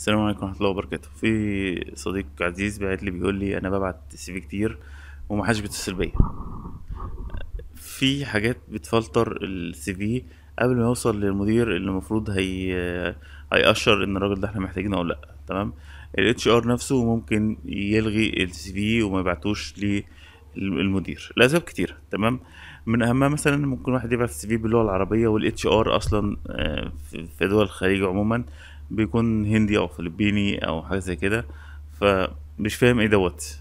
السلام عليكم ورحمه الله وبركاته في صديق عزيز بعت لي بيقول لي انا ببعت سي في كتير ومحدش بيتصل بيا في حاجات بتفلتر السي في قبل ما يوصل للمدير اللي المفروض هي هيأشر ان الراجل ده احنا محتاجينه او لا تمام الاتش ار نفسه ممكن يلغي السي في وما يبعتوش للمدير لاسباب كتير تمام من اهمها مثلا ممكن واحد يبعت السي في باللغه العربيه والاتش ار اصلا آه، في دول الخليج عموما بيكون هندي او فلبيني او حاجه زي كده فمش فاهم ايه دوت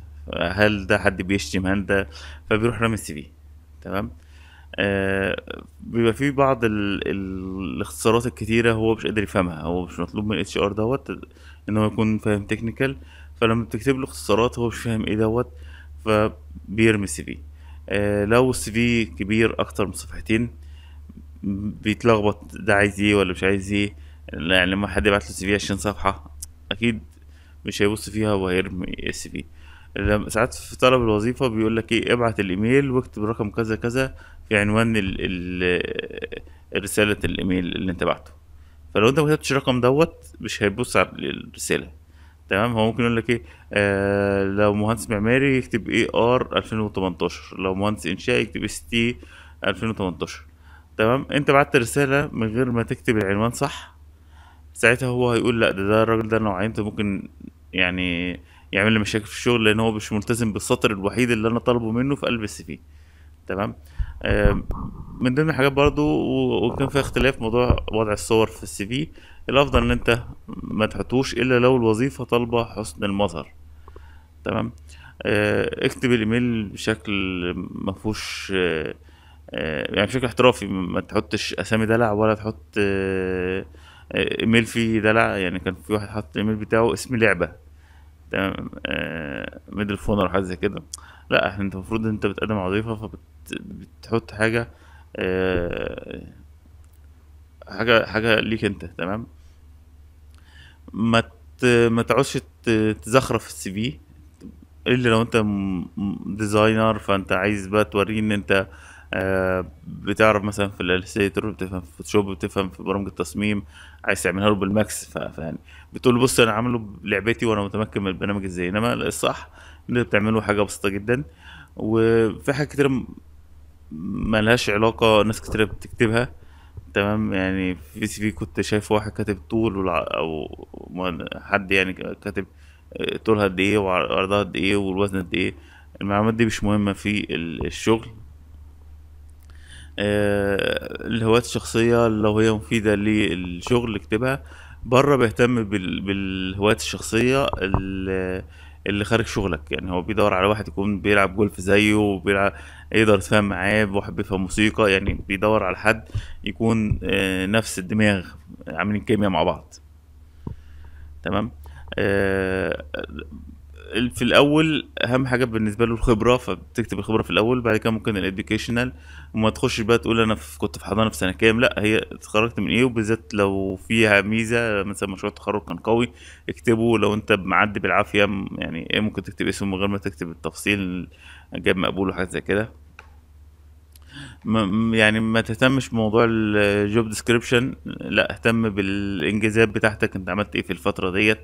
هل ده حد بيشتم هل ده فبيروح رامي السي في تمام آه بيبقى في بعض ال... ال... الاختصارات الكتيره هو مش قادر يفهمها هو مش مطلوب من الاتش ار دوت ان هو يكون فاهم تكنيكال فلما بتكتب له اختصارات هو مش فاهم ايه دوت فبيرمي السي في آه لو السي في كبير اكتر من صفحتين بيتلخبط ده عايز ايه ولا مش عايز ايه يعني لما حد يبعت له سي في عشرين صفحه اكيد مش هيبص فيها وهيرمي السي في ساعات في طلب الوظيفه بيقول لك ايه ابعت الايميل واكتب رقم كذا كذا في عنوان ال ال رساله الايميل اللي انت بعته فلو انت ما كتبتش الرقم دوت مش هيبص على الرساله تمام هو ممكن يقول لك ايه آه لو مهندس معماري يكتب اي ار 2018 لو مهندس انشاء يكتب اس تي 2018 تمام انت بعت رساله من غير ما تكتب العنوان صح ساعتها هو هيقول لا ده ده الراجل ده لو عينته ممكن يعني يعمل لي مشاكل في الشغل لان هو مش ملتزم بالسطر الوحيد اللي انا طالبه منه في قلب السي في تمام من ضمن الحاجات برضو وكان فيها اختلاف موضوع وضع الصور في السي في الافضل ان انت ما تحطوش الا لو الوظيفه طالبه حسن المظهر تمام آه، اكتب الايميل بشكل ما فيهوش آه، آه، يعني بشكل احترافي ما تحطش اسامي دلع ولا تحط ايميل فيه دلع يعني كان في واحد حاطط الايميل بتاعه اسم لعبه تمام آه ميدل فون او حاجه زي كده لا احنا انت المفروض انت بتقدم وظيفه فبتحط حاجه آه حاجه حاجه ليك انت تمام ما ما تعوش تزخرف السي في الا لو انت ديزاينر فانت عايز بقى توريه ان انت بتعرف مثلا في الالستريتور بتفهم في فوتوشوب بتفهم في برامج التصميم عايز تعملها له بالماكس فيعني بتقول له بص انا عامله بلعبتي وانا متمكن من البرنامج ازاي انما الصح ان انت بتعمله حاجه بسيطه جدا وفي حاجات كتير ملهاش علاقه ناس كتير بتكتبها تمام يعني في سي في كنت شايف واحد كاتب طول او حد يعني كاتب طولها قد ايه وعرضها قد ايه والوزن قد ايه المعلومات دي مش مهمه في الشغل آه، الهوايات الشخصية لو هي مفيدة للشغل اكتبها بره بيهتم بالهوايات الشخصية اللي خارج شغلك يعني هو بيدور على واحد يكون بيلعب جولف زيه وبيلعب يقدر يتفاهم معاه واحد بيفهم موسيقى يعني بيدور على حد يكون آه، نفس الدماغ عاملين كيمياء مع بعض تمام آه، في الاول اهم حاجه بالنسبه له الخبره فبتكتب الخبره في الاول بعد كده ممكن الاديوكيشنال وما تخش بقى تقول انا في كنت في حضانه في سنه كام لا هي اتخرجت من ايه وبالذات لو فيها ميزه مثلا مشروع التخرج كان قوي اكتبه لو انت معدي بالعافيه يعني ايه ممكن تكتب اسمه من غير ما تكتب التفصيل جاب مقبول وحاجات زي كده يعني ما تهتمش بموضوع الجوب ديسكريبشن لا اهتم بالانجازات بتاعتك انت عملت ايه في الفتره ديت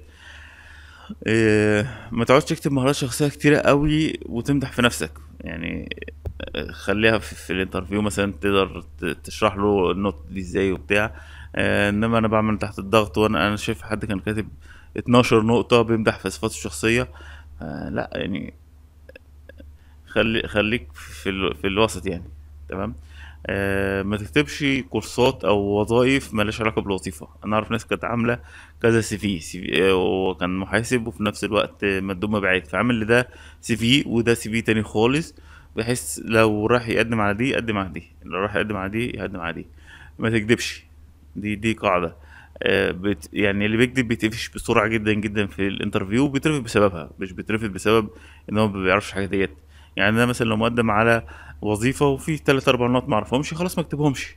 إيه، ما تقعدش تكتب مهارات شخصيه كتيره قوي وتمدح في نفسك يعني إيه، خليها في, الانترفيو مثلا تقدر تشرح له النقط دي ازاي وبتاع إيه، انما انا بعمل تحت الضغط وانا انا شايف حد كان كاتب 12 نقطه بيمدح في صفاته الشخصيه آه، لا يعني خلي خليك في في الوسط يعني تمام آه، ما تكتبش كورسات او وظائف مالهاش علاقه بالوظيفه انا اعرف ناس كانت عامله كذا سي في سي في وكان محاسب وفي نفس الوقت مدوم مبيعات فعامل لده سي في وده سي في تاني خالص بحيث لو راح يقدم على دي يقدم على دي لو راح يقدم على دي يقدم على دي ما تكدبش دي دي قاعده آه، بت يعني اللي بيكذب بيتقفش بسرعه جدا جدا في الانترفيو وبيترفض بسببها مش بيترفض بسبب ان هو ما بيعرفش الحاجات ديت يعني انا مثلا لو مقدم على وظيفه وفي ثلاث اربع نقط ما اعرفهمش خلاص ما اكتبهمش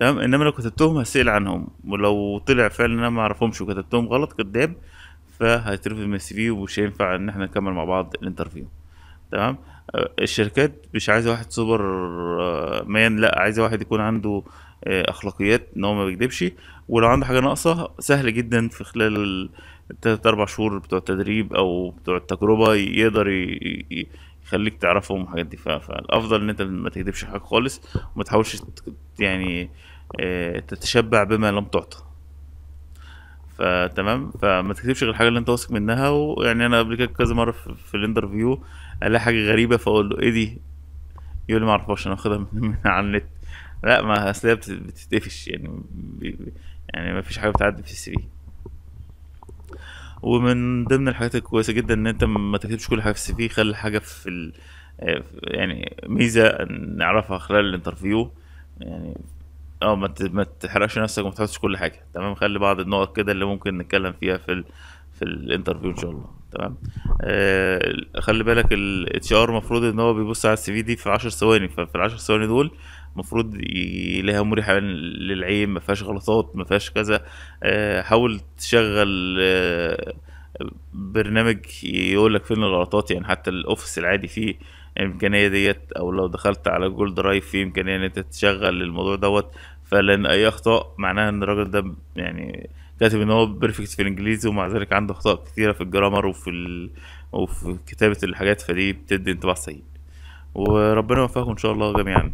تمام انما لو كتبتهم هسال عنهم ولو طلع فعلا انا ما اعرفهمش وكتبتهم غلط كذاب فهيترفض من السي في ومش هينفع ان احنا نكمل مع بعض الانترفيو تمام آه، الشركات مش عايزه واحد سوبر آه، مان لا عايزه واحد يكون عنده آه، اخلاقيات ان هو ما ولو عنده حاجه ناقصه سهل جدا في خلال التلات اربع شهور بتوع التدريب او بتوع التجربه يقدر يخليك تعرفهم والحاجات دي فالافضل ان انت ما تكذبش حاجه خالص وما تحاولش يعني آه، تتشبع بما لم تعطى فتمام فما تكتبش غير الحاجه اللي انت واثق منها ويعني انا قبل كده كذا مره في الانترفيو الاقي حاجه غريبه فاقول له ايه دي يقول لي ما اعرفهاش انا واخدها من على النت لا ما اصل بتتقفش يعني يعني ما فيش حاجه بتعدي في السي في ومن ضمن الحاجات الكويسه جدا ان انت ما تكتبش كل حاجه في السي في خلي حاجه في ال... يعني ميزه نعرفها خلال الانترفيو يعني اه ما ما تحرقش نفسك وما تحطش كل حاجه تمام خلي بعض النقط كده اللي ممكن نتكلم فيها في ال... في الانترفيو ان شاء الله تمام آه خلي بالك الاتش ار المفروض ان هو بيبص على السي في دي في 10 ثواني ففي ال 10 ثواني دول المفروض يلاقيها مريحه للعين ما فيهاش غلطات ما فيهاش كذا آه، حاول تشغل آه، برنامج يقول لك فين الغلطات يعني حتى الاوفيس العادي فيه الامكانيه ديت او لو دخلت على جول درايف في امكانيه ان انت تشغل الموضوع دوت فلان اي اخطاء معناها ان الراجل ده يعني كاتب ان هو بيرفكت في الانجليزي ومع ذلك عنده اخطاء كتيره في الجرامر وفي ال... وفي كتابه الحاجات فدي بتدي انطباع سيء وربنا يوفقكم ان شاء الله جميعا